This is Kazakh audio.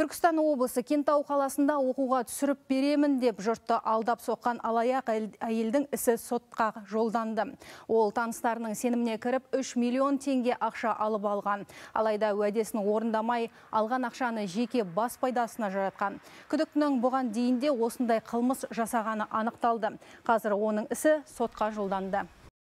Түркістан облысы Кентау қаласында оқуға түсіріп беремін деп жұртты алдап соққан алаяқ әйелдің ісі сотқа жолданды. Ол таныстарының сеніміне кіріп 3 миллион теңге ақша алып алған. Алайда уәдесін орындамай алған ақшаны жеке бас пайдасына жаратқан. Күдіктінің бұған дейінде осындай қылмыс жасағаны анықталды. Қазір оның ісі сотқа жолданды.